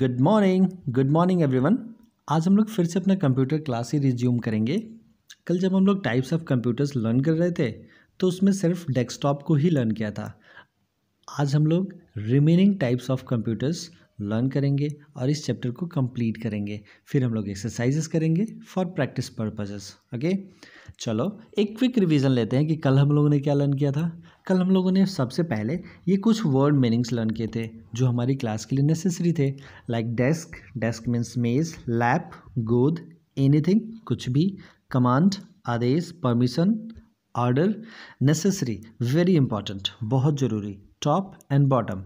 Good morning good morning everyone आज हम लोग फिर से अपना कंप्यूटर क्लास ही रिज्यूम करेंगे कल जब हम लोग टाइप्स ऑफ कंप्यूटर्स लर्न कर रहे थे तो उसमें सिर्फ डेस्कटॉप को ही लर्न किया था आज हम लोग remaining types of computers learn करेंगे और इस चैप्टर को कंप्लीट करेंगे फिर हम लोग एक्सरसाइजेस करेंगे फॉर प्रैक्टिस पर्पजेस ओके चलो एक क्विक रिवीजन लेते हैं कि कल हम लोगों ने क्या लर्न किया था कल हम लोगों ने सबसे पहले ये कुछ वर्ड मीनिंग्स लर्न किए थे जो हमारी क्लास के लिए नेसेसरी थे लाइक डेस्क डेस्क मीन्स मेज लैप गोद एनीथिंग कुछ भी कमांड आदेश permission order necessary very important बहुत ज़रूरी टॉप एंड बॉटम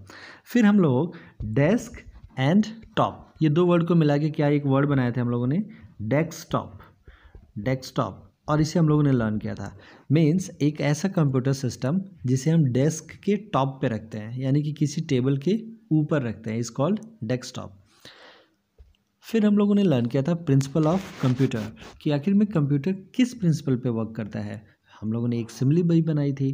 फिर हम लोग डेस्क एंड टॉप ये दो वर्ड को मिला के क्या एक वर्ड बनाए थे हम लोगों ने डेस्कटॉप डेस्कटॉप और इसे हम लोगों ने लर्न किया था मीन्स एक ऐसा कंप्यूटर सिस्टम जिसे हम डेस्क के टॉप पे रखते हैं यानी कि किसी टेबल के ऊपर रखते हैं इस कॉल्ड डेस्कटॉप फिर हम लोगों ने लर्न किया था प्रिंसिपल ऑफ कंप्यूटर कि आखिर में कंप्यूटर किस प्रिंसिपल पे वर्क करता है हम लोगों ने एक सिमली बही बनाई थी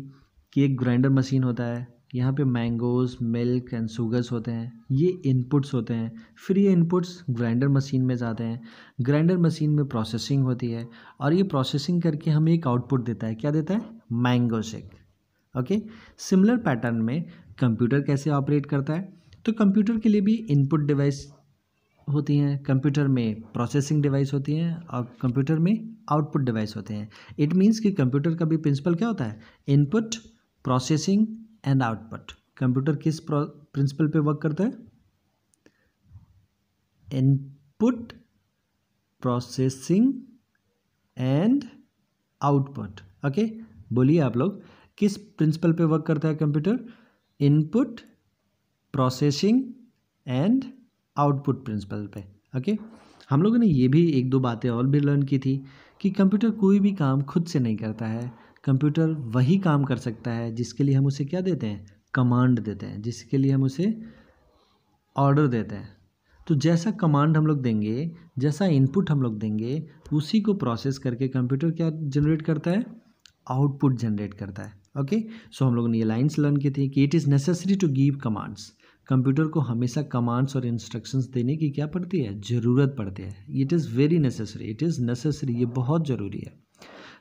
कि एक ग्राइंडर मशीन होता है यहाँ पे मैंगोज़ मिल्क एंड सूगर्स होते हैं ये इनपुट्स होते हैं फिर ये इनपुट्स ग्राइंडर मशीन में जाते हैं ग्राइंडर मशीन में प्रोसेसिंग होती है और ये प्रोसेसिंग करके हमें एक आउटपुट देता है क्या देता है mango shake okay similar pattern में कंप्यूटर कैसे ऑपरेट करता है तो कंप्यूटर के लिए भी इनपुट डिवाइस होती हैं कंप्यूटर में प्रोसेसिंग डिवाइस होती हैं और कंप्यूटर में आउटपुट डिवाइस होते हैं इट मीन्स कि कंप्यूटर का भी प्रिंसिपल क्या होता है input processing and output computer किस प्रिंसिपल पे वर्क करता है input processing and output okay बोलिए आप लोग किस प्रिंसिपल पे वर्क करता है computer input processing and output principle पे ओके okay? हम लोगों ने ये भी एक दो बातें और भी लर्न की थी कि कंप्यूटर कोई भी काम खुद से नहीं करता है कंप्यूटर वही काम कर सकता है जिसके लिए हम उसे क्या देते हैं कमांड देते हैं जिसके लिए हम उसे ऑर्डर देते हैं तो जैसा कमांड हम लोग देंगे जैसा इनपुट हम लोग देंगे उसी को प्रोसेस करके कंप्यूटर क्या जनरेट करता है आउटपुट जनरेट करता है ओके सो हम लोगों ने ये लाइन्स लर्न की थी कि it is necessary to give commands computer को हमेशा कमांड्स और इंस्ट्रक्शंस देने की क्या पड़ती है ज़रूरत पड़ती है it is very necessary it is necessary ये बहुत ज़रूरी है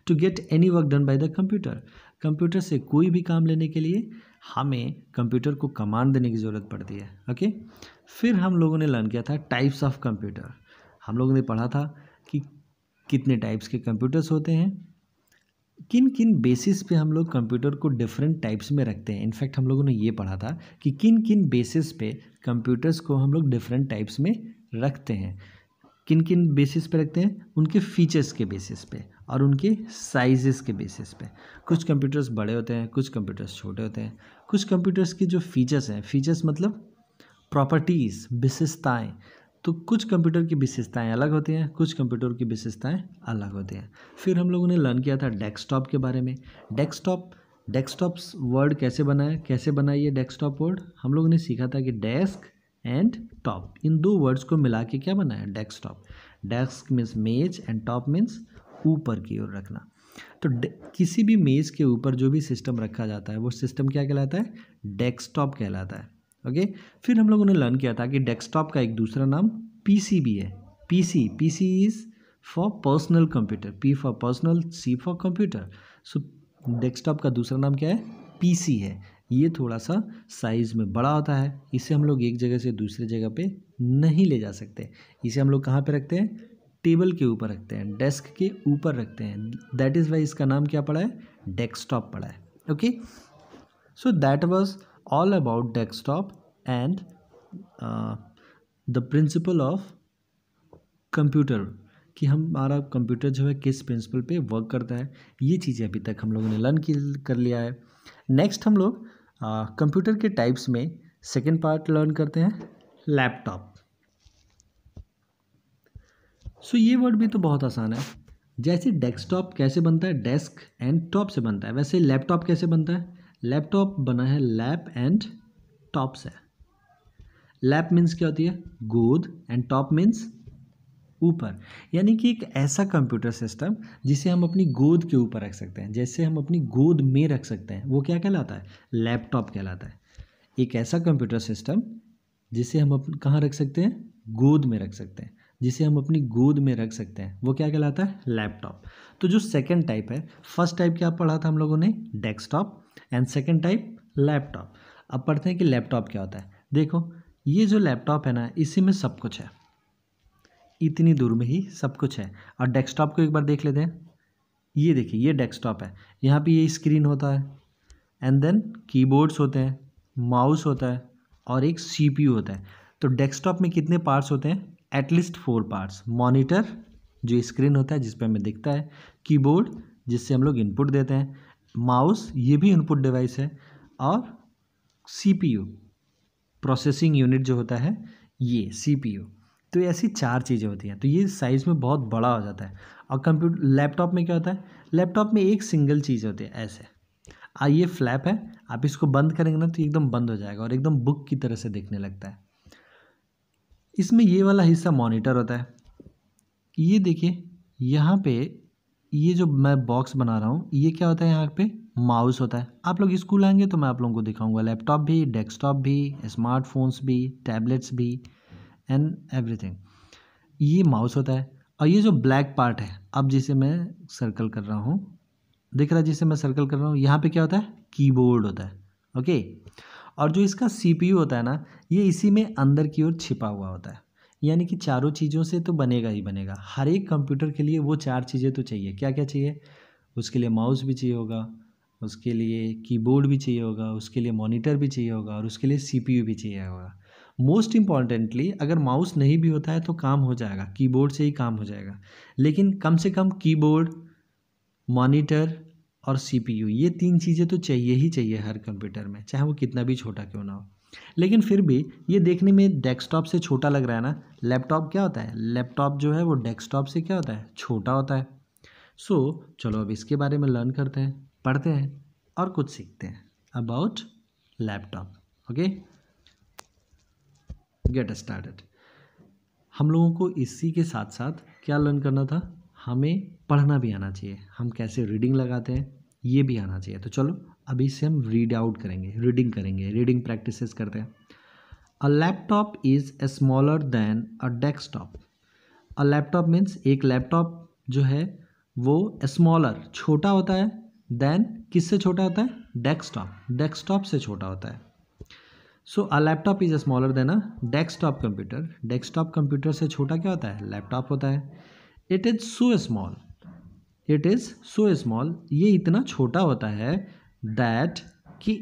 to get any work done by the computer computer से कोई भी काम लेने के लिए हमें कंप्यूटर को कमांड देने की ज़रूरत पड़ती है ओके फिर हम लोगों ने लर्न किया था टाइप्स ऑफ कंप्यूटर हम लोगों ने पढ़ा था कि कितने टाइप्स के कंप्यूटर्स होते हैं किन किन बेसिस पे हम लोग कंप्यूटर को डिफरेंट टाइप्स में रखते हैं इनफैक्ट हम लोगों ने ये पढ़ा था कि किन किन बेसिस पे कंप्यूटर्स को हम लोग डिफरेंट टाइप्स में रखते हैं किन किन बेसिस पे रखते हैं उनके फीचर्स के बेसिस पे और उनकी साइजेस के बेसिस पे कुछ कंप्यूटर्स बड़े होते हैं कुछ कंप्यूटर्स छोटे होते हैं कुछ कंप्यूटर्स की जो फीचर्स हैं फीचर्स मतलब प्रॉपर्टीज़ विशेषताएँ तो कुछ कंप्यूटर की विशेषताएं अलग होती हैं कुछ कंप्यूटर की विशेषताएं अलग होती हैं फिर हम लोगों ने लर्न किया था डेस्कटॉप के बारे में डेस्कटॉप डेस्कटॉप वर्ड कैसे बनाया कैसे बनाई है डेस्कटॉप वर्ड हम लोगों ने सीखा था कि डेस्क एंड टॉप इन दो वर्ड्स को मिला के क्या बनाया डेस्कटॉप डेस्क मीन्स मेज एंड टॉप मीन्स ऊपर की ओर रखना तो किसी भी मेज़ के ऊपर जो भी सिस्टम रखा जाता है वो सिस्टम क्या कहलाता है डेस्कटॉप कहलाता है ओके फिर हम लोगों ने लर्न किया था कि डेस्कटॉप का एक दूसरा नाम पीसी भी है PC PC is for personal computer P for personal C for computer so desktop का दूसरा नाम क्या है पी है ये थोड़ा सा साइज़ में बड़ा होता है इसे हम लोग एक जगह से दूसरे जगह पर नहीं ले जा सकते इसे हम लोग कहाँ पर रखते हैं टेबल के ऊपर रखते हैं डेस्क के ऊपर रखते हैं दैट इज़ वाई इसका नाम क्या पड़ा है डेस्कटॉप पड़ा है okay so that was all about desktop and the principle of computer कि हमारा कंप्यूटर जो है किस प्रिंसिपल पे वर्क करता है ये चीज़ें अभी तक हम लोगों ने लर्न कर लिया है नेक्स्ट हम लोग कंप्यूटर uh, के टाइप्स में सेकेंड पार्ट लर्न करते हैं लैपटॉप सो ये वर्ड भी तो बहुत आसान है जैसे डेस्कटॉप कैसे बनता है डेस्क एंड टॉप से बनता है वैसे लैपटॉप कैसे बनता है लैपटॉप बना है लैप एंड टॉप से लैप मीन्स क्या होती है गोद एंड टॉप मीन्स ऊपर यानी कि एक ऐसा कंप्यूटर सिस्टम जिसे हम अपनी गोद के ऊपर रख सकते हैं जैसे हम अपनी गोद में रख सकते हैं वो क्या कहलाता है लैपटॉप कहलाता है एक ऐसा कंप्यूटर सिस्टम जिसे हम अपन कहाँ रख सकते हैं गोद में रख सकते हैं जिसे हम अपनी गोद में रख सकते हैं वो क्या कहलाता है लैपटॉप तो जो सेकेंड टाइप है फर्स्ट टाइप क्या पढ़ा था हम लोगों ने desktop and second type laptop अब पढ़ते हैं कि लैपटॉप क्या होता है देखो ये जो लैपटॉप है ना इसी में सब कुछ है इतनी दूर में ही सब कुछ है और डेस्कटॉप को एक बार देख लेते हैं ये देखिए ये डेस्कटॉप है यहाँ पर ये स्क्रीन होता है एंड देन कीबोर्ड्स होते हैं माउस होता है और एक सी होता है तो डेस्कटॉप में कितने पार्ट्स होते हैं एटलीस्ट फोर पार्ट्स मॉनिटर जो स्क्रीन होता है जिस पर हमें दिखता है कीबोर्ड जिससे हम लोग इनपुट देते हैं माउस ये भी इनपुट डिवाइस है और सीपीयू प्रोसेसिंग यूनिट जो होता है ये सीपीयू तो ऐसी चार चीज़ें होती हैं तो ये साइज़ में बहुत बड़ा हो जाता है और कंप्यूटर लैपटॉप में क्या होता है लैपटॉप में एक सिंगल चीज़ होती है ऐसे आ ये फ्लैप है आप इसको बंद करेंगे ना तो एकदम बंद हो जाएगा और एकदम बुक की तरह से देखने लगता है इसमें ये वाला हिस्सा मॉनिटर होता है ये देखिए यहाँ पे ये जो मैं बॉक्स बना रहा हूँ ये क्या होता है यहाँ पे माउस होता है आप लोग स्कूल आएंगे तो मैं आप लोगों को दिखाऊंगा लैपटॉप भी डेस्कटॉप भी स्मार्टफोन्स भी टैबलेट्स भी एंड एवरीथिंग ये माउस होता है और ये जो ब्लैक पार्ट है अब जिसे मैं सर्कल कर रहा हूँ दिख रहा है जिसे मैं सर्कल कर रहा हूँ यहाँ पे क्या होता है कीबोर्ड होता है ओके और जो इसका सीपीयू होता है ना ये इसी में अंदर की ओर छिपा हुआ होता है यानी कि चारों चीज़ों से तो बनेगा ही बनेगा हर एक कंप्यूटर के लिए वो चार चीज़ें तो चाहिए क्या क्या चाहिए उसके लिए माउस भी चाहिए होगा उसके लिए कीबोर्ड भी चाहिए होगा उसके लिए मॉनिटर भी चाहिए होगा और उसके लिए सीपीयू भी चाहिए होगा मोस्ट इम्पॉर्टेंटली अगर माउस नहीं भी होता है तो काम हो जाएगा कीबोर्ड से ही काम हो जाएगा लेकिन कम से कम कीबोर्ड मॉनिटर और सी ये तीन चीज़ें तो चाहिए ही चाहिए हर कंप्यूटर में चाहे वो कितना भी छोटा क्यों ना हो लेकिन फिर भी ये देखने में डेस्कटॉप से छोटा लग रहा है ना लैपटॉप क्या होता है लैपटॉप जो है वो डेस्कटॉप से क्या होता है छोटा होता है सो so, चलो अब इसके बारे में लर्न करते हैं पढ़ते हैं और कुछ सीखते हैं about laptop okay get started हम लोगों को इसी के साथ साथ क्या लर्न करना था हमें पढ़ना भी आना चाहिए हम कैसे रीडिंग लगाते हैं ये भी आना चाहिए तो चलो अभी से हम रीड आउट करेंगे रीडिंग करेंगे रीडिंग प्रैक्टिसेस करते हैं a laptop is a smaller than a desktop a laptop means एक लैपटॉप जो है वो स्मॉलर छोटा होता है देन किससे छोटा होता है डेस्कटॉप डेस्कटॉप से छोटा होता है so a laptop is smaller than a desktop computer desktop computer से छोटा क्या होता है लैपटॉप होता है it is so small it is so small ये इतना छोटा होता है दैट कि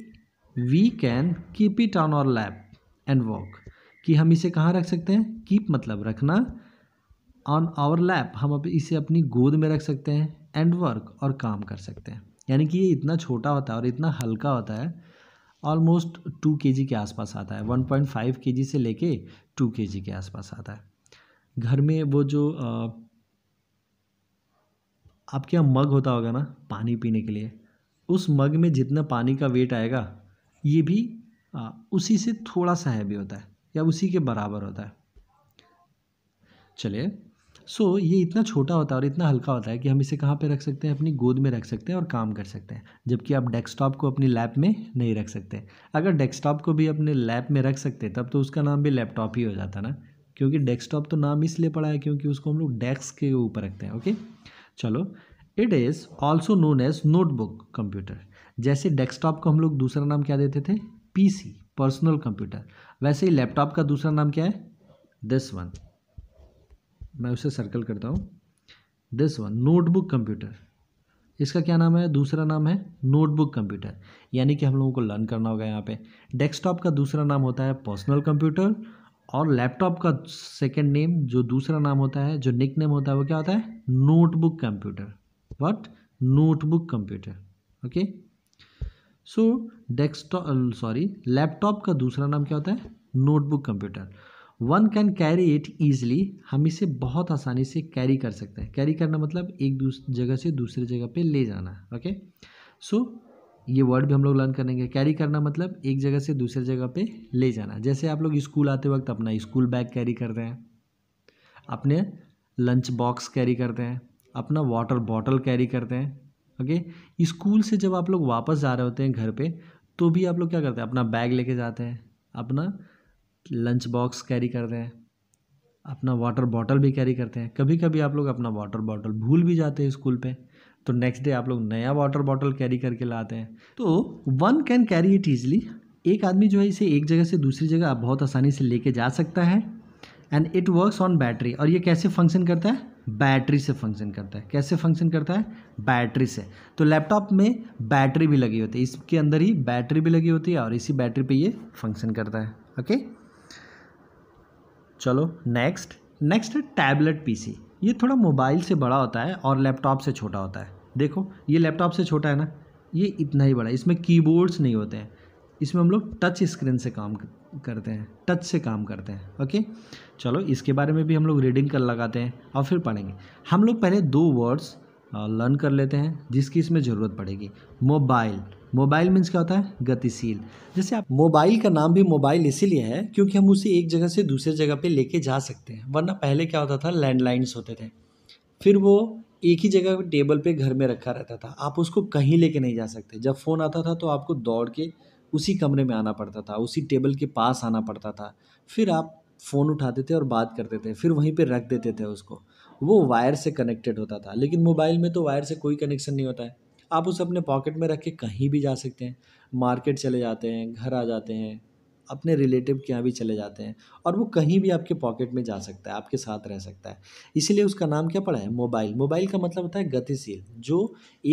we can keep it on our lap and walk कि हम इसे कहाँ रख सकते हैं कीप मतलब रखना ऑन आवर लैप हम इसे अपनी गोद में रख सकते हैं एंड वर्क और काम कर सकते हैं यानी कि ये इतना छोटा होता है और इतना हल्का होता है ऑलमोस्ट टू के के आसपास आता है वन पॉइंट फाइव के से लेके टू के के आसपास आता है घर में वो जो आपके यहाँ मग होता होगा ना पानी पीने के लिए उस मग में जितना पानी का वेट आएगा ये भी आ, उसी से थोड़ा सा हैवी होता है या उसी के बराबर होता है चलिए सो ये इतना छोटा होता है और इतना हल्का होता है कि हम इसे कहाँ पे रख सकते हैं अपनी गोद में रख सकते हैं और काम कर सकते हैं जबकि आप डेस्कटॉप को अपनी लैब में नहीं रख सकते अगर डेस्कटॉप को भी अपने लैब में रख सकते तब तो उसका नाम भी लैपटॉप ही हो जाता ना क्योंकि डेस्कटॉप तो नाम इसलिए पड़ा है क्योंकि उसको हम लोग डेस्क के ऊपर रखते हैं ओके चलो it is also known as notebook computer जैसे डेस्कटॉप को हम लोग दूसरा नाम क्या देते थे पीसी पर्सनल कंप्यूटर वैसे ही लैपटॉप का दूसरा नाम क्या है दिस वन मैं उसे सर्कल करता हूँ दिस वन नोटबुक कंप्यूटर इसका क्या नाम है दूसरा नाम है नोटबुक कंप्यूटर यानी कि हम लोगों को लर्न करना होगा यहाँ पे डेस्कटॉप का दूसरा नाम होता है पर्सनल कंप्यूटर और लैपटॉप का सेकेंड नेम जो दूसरा नाम होता है जो निक नेम होता है वो क्या होता है notebook computer what notebook computer okay so desktop sorry laptop का दूसरा नाम क्या होता है notebook computer one can carry it easily हम इसे बहुत आसानी से कैरी कर सकते हैं कैरी करना मतलब एक जगह से दूसरे जगह पे ले जाना ओके सो ये वर्ड भी हम लोग लर्न करेंगे कैरी करना मतलब एक जगह से दूसरे जगह पे ले जाना जैसे आप लोग स्कूल आते वक्त अपना स्कूल बैग कैरी करते हैं अपने लंच बॉक्स कैरी करते हैं अपना वाटर बॉटल कैरी करते हैं ओके स्कूल से जब आप लोग वापस जा रहे होते हैं घर पे तो भी आप लोग क्या करते हैं अपना बैग लेके जाते हैं अपना लंच बॉक्स कैरी करते हैं अपना वाटर बॉटल भी कैरी करते हैं कभी कभी आप लोग अपना वाटर बॉटल भूल भी जाते हैं स्कूल पर तो नेक्स्ट डे आप लोग नया वाटर बॉटल कैरी करके लाते हैं तो one can carry it easily एक आदमी जो है इसे एक जगह से दूसरी जगह आप बहुत आसानी से लेके जा सकता है and it works on battery और ये कैसे फंक्शन करता है बैटरी से फंक्शन करता है कैसे फंक्शन करता है बैटरी से तो लैपटॉप में बैटरी भी लगी होती है इसके अंदर ही बैटरी भी लगी होती है और इसी बैटरी पे ये फंक्शन करता है ओके चलो नेक्स्ट नेक्स्ट है टैबलेट पीसी ये थोड़ा मोबाइल से बड़ा होता है और लैपटॉप से छोटा होता है देखो ये लैपटॉप से छोटा है ना ये इतना ही बड़ा इसमें कीबोर्ड्स नहीं होते हैं इसमें हम लोग टच स्क्रीन से काम करते हैं टच से काम करते हैं ओके चलो इसके बारे में भी हम लोग रीडिंग कर लगाते हैं और फिर पढ़ेंगे हम लोग पहले दो वर्ड्स लर्न कर लेते हैं जिसकी इसमें ज़रूरत पड़ेगी मोबाइल मोबाइल मीन्स क्या होता है गतिशील जैसे आप मोबाइल का नाम भी मोबाइल इसीलिए है क्योंकि हम उसे एक जगह से दूसरे जगह पे लेके जा सकते हैं वरना पहले क्या होता था लैंडलाइंस होते थे फिर वो एक ही जगह टेबल पे घर में रखा रहता था आप उसको कहीं लेके नहीं जा सकते जब फ़ोन आता था तो आपको दौड़ के उसी कमरे में आना पड़ता था उसी टेबल के पास आना पड़ता था फिर आप फ़ोन उठाते थे और बात करते थे फिर वहीं पर रख देते थे उसको वो वायर से कनेक्टेड होता था लेकिन मोबाइल में तो वायर से कोई कनेक्शन नहीं होता है आप उसे अपने पॉकेट में रख के कहीं भी जा सकते हैं मार्केट चले जाते हैं घर आ जाते हैं अपने रिलेटिव के यहाँ भी चले जाते हैं और वो कहीं भी आपके पॉकेट में जा सकता है आपके साथ रह सकता है इसीलिए उसका नाम क्या पड़ा है मोबाइल मोबाइल का मतलब होता है गतिशील जो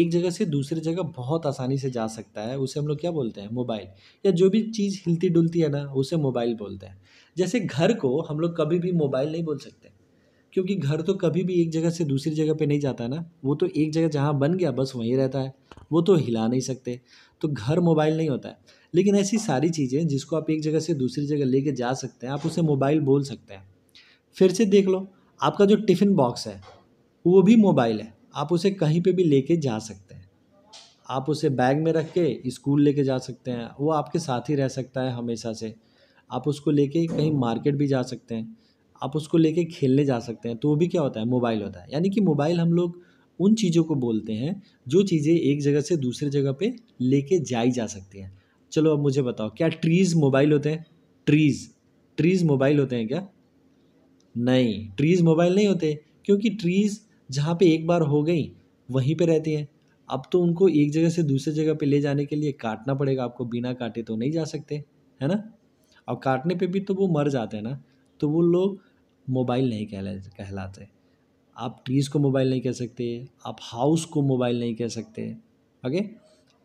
एक जगह से दूसरी जगह बहुत आसानी से जा सकता है उसे हम लोग क्या बोलते हैं मोबाइल या जो भी चीज़ हिलती डुलती है ना उसे मोबाइल बोलते हैं जैसे घर को हम लोग कभी भी मोबाइल नहीं बोल सकते क्योंकि घर तो कभी भी एक जगह से दूसरी जगह पे नहीं जाता ना वो तो एक जगह जहाँ बन गया बस वहीं रहता है वो तो हिला नहीं सकते तो घर मोबाइल नहीं होता है लेकिन ऐसी सारी चीज़ें जिसको आप एक जगह से दूसरी जगह ले जा सकते हैं आप उसे मोबाइल बोल सकते हैं फिर से देख लो आपका जो टिफ़िन बॉक्स है वो भी मोबाइल है आप उसे कहीं पर भी ले जा सकते हैं आप उसे बैग में रख के स्कूल लेके जा सकते हैं वो आपके साथ ही रह सकता है हमेशा से आप उसको लेके कहीं मार्केट भी जा सकते हैं आप उसको लेके खेलने जा सकते हैं तो वो भी क्या होता है मोबाइल होता है यानी कि मोबाइल हम लोग उन चीज़ों को बोलते हैं जो चीज़ें एक जगह से दूसरे जगह पे लेके जाई जा सकती हैं चलो अब मुझे बताओ क्या ट्रीज़ मोबाइल होते हैं ट्रीज़ ट्रीज़ मोबाइल होते हैं क्या नहीं ट्रीज़ मोबाइल नहीं होते क्योंकि ट्रीज़ जहाँ पे एक बार हो गई वहीं पे रहती हैं अब तो उनको एक जगह से दूसरे जगह पे ले जाने के लिए काटना पड़ेगा आपको बिना काटे तो नहीं जा सकते है ना और काटने पे भी तो वो मर जाते हैं ना तो वो लोग मोबाइल नहीं कहला कहलाते आप ट्रीज़ को मोबाइल नहीं कह सकते आप हाउस को मोबाइल नहीं कह सकते ओके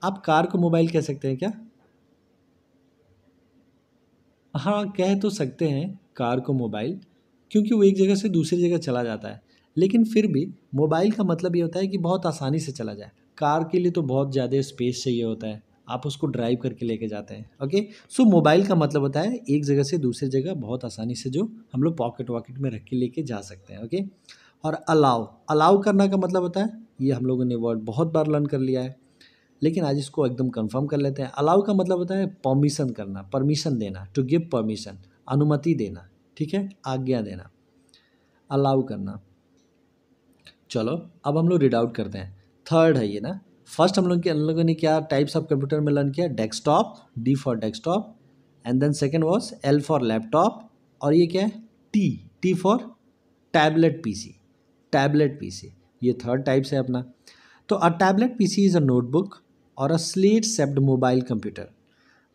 आप कार को मोबाइल कह सकते हैं क्या हाँ कह तो सकते हैं कार को मोबाइल क्योंकि वो एक जगह से दूसरी जगह चला जाता है लेकिन फिर भी मोबाइल का मतलब ये होता है कि बहुत आसानी से चला जाए कार के लिए तो बहुत ज़्यादा स्पेस चाहिए होता है आप उसको ड्राइव करके लेके जाते हैं ओके सो मोबाइल का मतलब होता है एक जगह से दूसरी जगह बहुत आसानी से जो हम लोग पॉकेट वॉकेट में रख के लेके जा सकते हैं ओके और अलाउ अलाउ करना का मतलब होता है ये हम लोगों ने वर्ड बहुत बार लर्न कर लिया है लेकिन आज इसको एकदम कन्फर्म कर लेते हैं अलाउ का मतलब होता है परमिशन करना परमिशन देना टू गिव परमिशन अनुमति देना ठीक है आज्ञा देना अलाउ करना चलो अब हम लोग रीड आउट करते हैं थर्ड है ये ना फर्स्ट हम लोग के हम लोगों ने क्या टाइप्स ऑफ कंप्यूटर में लर्न किया desktop D for desktop and then second was L for laptop और ये क्या है T T for tablet PC tablet PC ये थर्ड टाइप्स है अपना तो a tablet PC is a notebook और a slate shaped mobile computer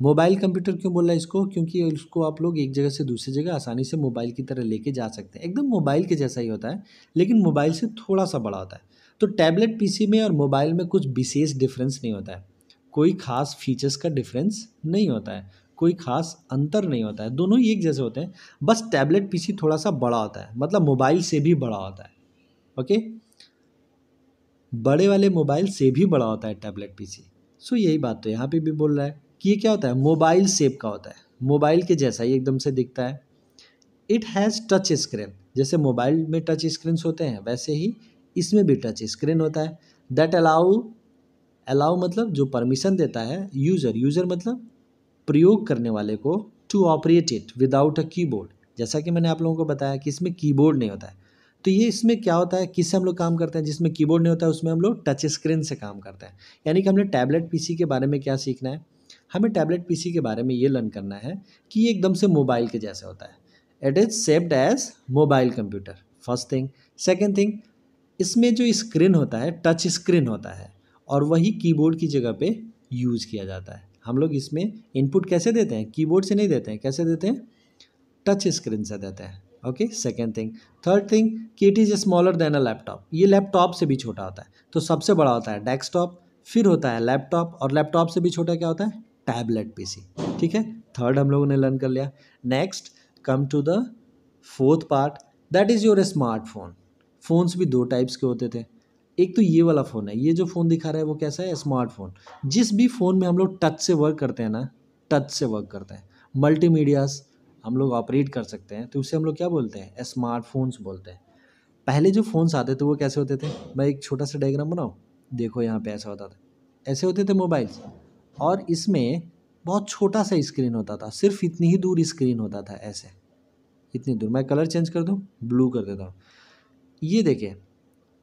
mobile computer क्यों बोल रहा है इसको क्योंकि इसको आप लोग एक जगह से दूसरी जगह आसानी से मोबाइल की तरह लेके जा सकते हैं एकदम मोबाइल के जैसा ही होता है लेकिन मोबाइल से थोड़ा सा बड़ा होता है तो टैबलेट पीसी में और मोबाइल में कुछ विशेष डिफरेंस नहीं होता है कोई ख़ास फीचर्स का डिफरेंस नहीं होता है कोई खास अंतर नहीं होता है दोनों ही एक जैसे होते हैं बस टैबलेट पीसी थोड़ा सा बड़ा होता है मतलब मोबाइल से भी बड़ा होता है ओके बड़े वाले मोबाइल से भी बड़ा होता है टैबलेट पीसी सो यही बात तो यहाँ पे भी बोल रहा है कि ये क्या होता है मोबाइल सेप का होता है मोबाइल के जैसा ही एकदम से दिखता है इट हैज़ टच स्क्रीन जैसे मोबाइल में टच स्क्रीन होते हैं वैसे ही इसमें भी टच स्क्रीन होता है दैट अलाउ अलाउ मतलब जो परमिशन देता है यूज़र यूज़र मतलब प्रयोग करने वाले को to operate it without a keyboard जैसा कि मैंने आप लोगों को बताया कि इसमें कीबोर्ड नहीं होता है तो ये इसमें क्या होता है किससे हम लोग काम करते हैं जिसमें कीबोर्ड नहीं होता है उसमें हम लोग टच स्क्रीन से काम करते हैं यानी कि हमने टैबलेट पीसी के बारे में क्या सीखना है हमें टैबलेट पीसी के बारे में ये लर्न करना है कि ये एकदम से मोबाइल के जैसे होता है it is saved as mobile computer first thing second thing इसमें जो स्क्रीन होता है टच स्क्रीन होता है और वही कीबोर्ड की जगह पे यूज़ किया जाता है हम लोग इसमें इनपुट कैसे देते हैं कीबोर्ड से नहीं देते हैं कैसे देते हैं टच स्क्रीन से देते हैं okay second thing third thing कि it is smaller than a laptop ये लैपटॉप से भी छोटा होता है तो सबसे बड़ा होता है डेस्कटॉप फिर होता है लैपटॉप और लैपटॉप से भी छोटा क्या होता है टैबलेट पीसी ठीक है थर्ड हम लोगों ने लर्न कर लिया next come to the fourth part that is your smartphone phones भी दो टाइप्स के होते थे एक तो ये वाला फ़ोन है ये जो फ़ोन दिखा रहा है वो कैसा है स्मार्टफ़ोन जिस भी फ़ोन में हम लोग टच से वर्क करते हैं ना टच से वर्क करते हैं मल्टीमीडियास हम लोग ऑपरेट कर सकते हैं तो उसे हम लोग क्या बोलते हैं स्मार्टफोन्स बोलते हैं पहले जो फ़ोन्स आते थे वो कैसे होते थे मैं एक छोटा सा डायग्राम बनाऊँ देखो यहाँ पे ऐसा होता था ऐसे होते थे मोबाइल्स और इसमें बहुत छोटा सा स्क्रीन होता था सिर्फ इतनी ही दूर स्क्रीन होता था ऐसे इतनी दूर मैं कलर चेंज कर दूँ ब्लू कर देता हूँ ये देखिए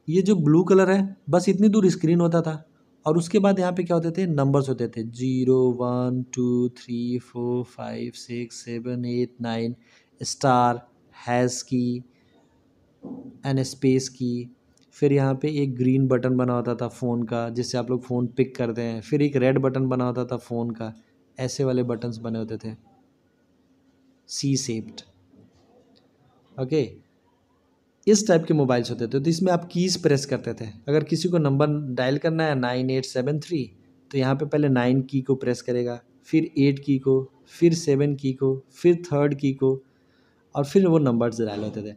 ये जो ब्लू कलर है बस इतनी दूर स्क्रीन होता था और उसके बाद यहाँ पे क्या होते थे नंबर्स होते थे zero one two three four five six seven eight nine star hash key and space key फिर यहाँ पे एक ग्रीन बटन बना होता था फ़ोन का जिससे आप लोग फ़ोन पिक करते हैं फिर एक रेड बटन बना होता था फ़ोन का ऐसे वाले बटन्स बने होते थे सी सेप्ड ओके इस टाइप के मोबाइल्स होते थे तो इसमें आप कीज़ प्रेस करते थे अगर किसी को नंबर डायल करना है नाइन एट सेवन थ्री तो यहाँ पे पहले नाइन की को प्रेस करेगा फिर एट की को फिर सेवन की को फिर थर्ड की को और फिर वो नंबर्स डायल होते थे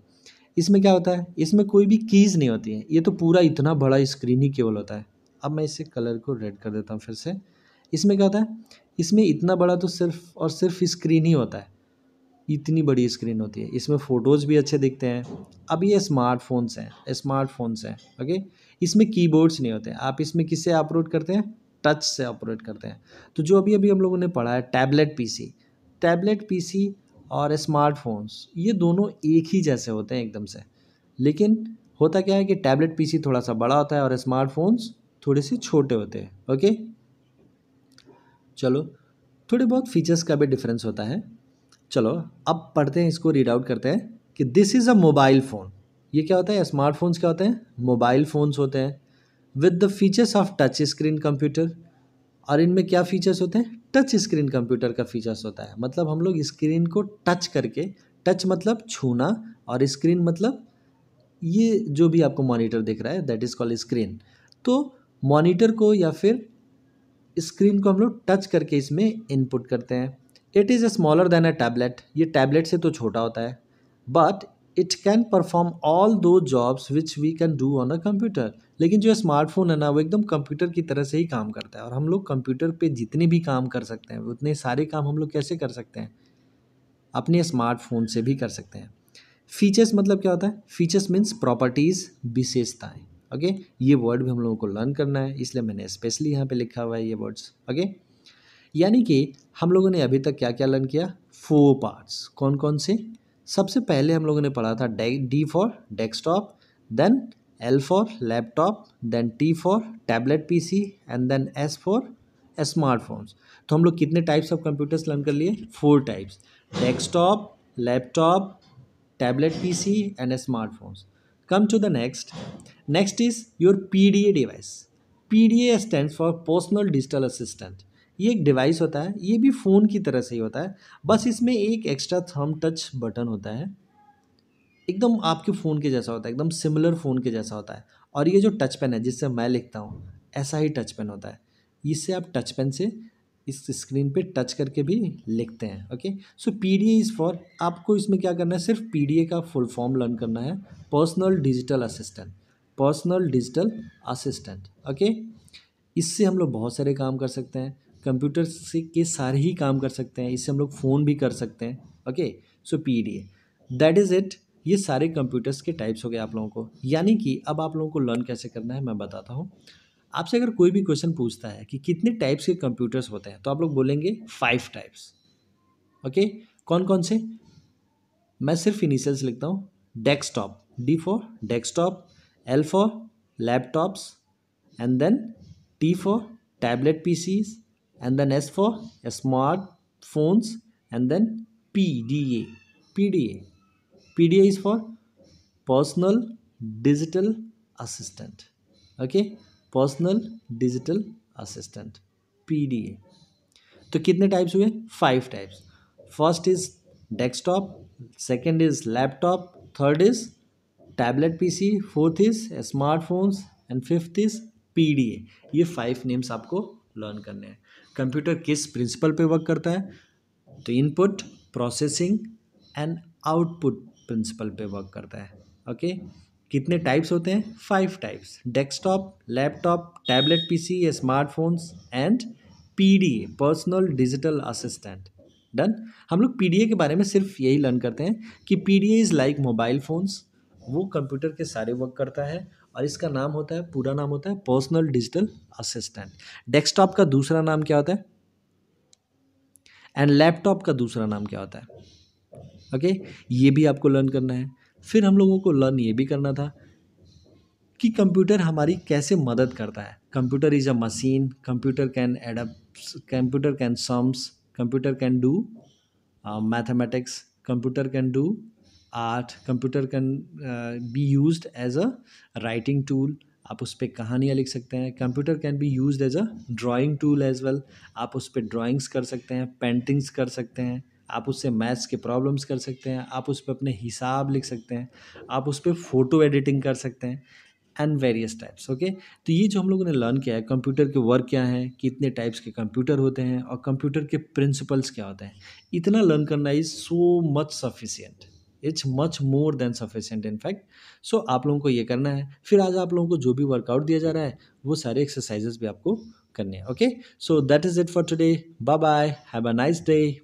इसमें क्या होता है इसमें कोई भी कीज़ नहीं होती है ये तो पूरा इतना बड़ा स्क्रीन ही केवल होता है अब मैं इसे कलर को रेड कर देता हूँ फिर से इसमें क्या होता है इसमें इतना बड़ा तो सिर्फ और सिर्फ स्क्रीन ही होता है इतनी बड़ी स्क्रीन होती है इसमें फ़ोटोज़ भी अच्छे दिखते हैं अब ये स्मार्टफोन्स हैं स्मार्टफोन्स हैं ओके इसमें कीबोर्ड्स नहीं होते आप इसमें किससे अपलोड करते हैं टच से ऑपरेट करते हैं तो जो अभी अभी हम लोगों ने पढ़ा है टैबलेट पीसी टैबलेट पीसी और स्मार्टफोन्स ये दोनों एक ही जैसे होते हैं एकदम से लेकिन होता क्या है कि टैबलेट पीसी थोड़ा सा बड़ा होता है और स्मार्टफोन्स थोड़े से छोटे होते हैं ओके चलो थोड़े बहुत फीचर्स का भी डिफरेंस होता है चलो अब पढ़ते हैं इसको रीड आउट करते हैं कि this is a mobile phone ये क्या होता है स्मार्टफोन्स क्या होते हैं मोबाइल फ़ोन्स होते हैं with the features of touch screen computer और इनमें क्या फ़ीचर्स होते हैं टच स्क्रीन कंप्यूटर का फीचर्स होता है मतलब हम लोग स्क्रीन को टच करके टच मतलब छूना और स्क्रीन मतलब ये जो भी आपको मॉनिटर दिख रहा है दैट इज़ कॉल्ड स्क्रीन तो मॉनिटर को या फिर स्क्रीन को हम लोग टच करके इसमें इनपुट करते हैं it is smaller than a tablet ये टैबलेट से तो छोटा होता है but it can perform all the jobs which we can do on a computer लेकिन जो स्मार्टफोन है ना वो एकदम कंप्यूटर की तरह से ही काम करता है और हम लोग कंप्यूटर पे जितने भी काम कर सकते हैं उतने सारे काम हम लोग कैसे कर सकते हैं अपने स्मार्टफोन से भी कर सकते हैं फीचर्स मतलब क्या होता है फीचर्स मीन्स प्रॉपर्टीज़ विशेषताएँ ओके ये वर्ड भी हम लोगों को लर्न करना है इसलिए मैंने स्पेशली यहाँ पर लिखा हुआ है ये वर्ड्स ओके यानी कि हम लोगों ने अभी तक क्या क्या लर्न किया फोर पार्ट्स कौन कौन से सबसे पहले हम लोगों ने पढ़ा था D for desktop then L for laptop then T for tablet PC and then S for smartphones तो हम लोग कितने टाइप्स ऑफ कंप्यूटर्स लर्न कर लिए four types desktop laptop tablet PC and smartphones next to the next next is your pda device pda stands for personal digital assistant ये एक device होता है ये भी फ़ोन की तरह से ही होता है बस इसमें एक एक्स्ट्रा थम टच बटन होता है एकदम आपके फ़ोन के जैसा होता है एकदम सिमिलर फ़ोन के जैसा होता है और ये जो टच पेन है जिससे मैं लिखता हूँ ऐसा ही टच पेन होता है इससे आप टच पेन से इस स्क्रीन पे टच करके भी लिखते हैं okay so P D is for आपको इसमें क्या करना है सिर्फ पी डी ए का फुल फॉर्म लर्न करना है personal digital assistant personal digital assistant okay इससे हम लोग बहुत सारे काम कर सकते हैं कंप्यूटर से के सारे ही काम कर सकते हैं इससे हम लोग फ़ोन भी कर सकते हैं okay so P D that is it ये सारे कंप्यूटर्स के टाइप्स हो गए आप लोगों को यानी कि अब आप लोगों को लर्न कैसे करना है मैं बताता हूँ आपसे अगर कोई भी क्वेश्चन पूछता है कि कितने टाइप्स के कंप्यूटर्स होते हैं तो आप लोग बोलेंगे फाइव टाइप्स ओके कौन कौन से मैं सिर्फ इनिशियल्स लिखता हूँ desktop D for desktop L for laptops and then T for tablet PCs and then S for smartphones and then PDA. PDA. PDA is for personal digital assistant. Okay, personal digital assistant. PDA. तो कितने types हुए five types first is desktop second is laptop third is tablet PC fourth is smartphones and fifth is PDA ये five names आपको learn करने हैं computer किस principle पे work करता है तो input processing and output principle पे वर्क करता है ओके okay? कितने टाइप्स होते हैं five types desktop laptop tablet PC या smartphones and PDA personal digital assistant done हम लोग पीडीए के बारे में सिर्फ यही लर्न करते हैं कि PDA is like mobile phones वो कंप्यूटर के सारे वर्क करता है और इसका नाम होता है पूरा नाम होता है पर्सनल डिजिटल असिस्टेंट डेस्कटॉप का दूसरा नाम क्या होता है एंड लैपटॉप का दूसरा नाम क्या होता है ओके okay? ये भी आपको लर्न करना है फिर हम लोगों को लर्न ये भी करना था कि कंप्यूटर हमारी कैसे मदद करता है computer is a machine computer can add computer can sums computer can do mathematics computer can do art computer can be use as a writing tool आप उस पर कहानियाँ लिख सकते हैं computer can be use as a drawing tool as well आप उस पर ड्राॅइंग्स कर सकते हैं पेंटिंग्स कर सकते हैं आप उससे मैथ्स के प्रॉब्लम्स कर सकते हैं आप उस पर अपने हिसाब लिख सकते हैं आप उस पर फ़ोटो एडिटिंग कर सकते हैं एंड वेरियस टाइप्स ओके तो ये जो हम लोगों ने लर्न किया है कंप्यूटर के वर्क क्या हैं कितने टाइप्स के कंप्यूटर होते हैं और कंप्यूटर के प्रिंसिपल्स क्या होते हैं इतना लर्न करना is so much sufficient it's much more than sufficient in fact so आप लोगों को ये करना है फिर आज आप लोगों को जो भी वर्कआउट दिया जा रहा है वो सारे एक्सरसाइजेस भी आपको करने हैं okay so that is it for today bye bye have a nice day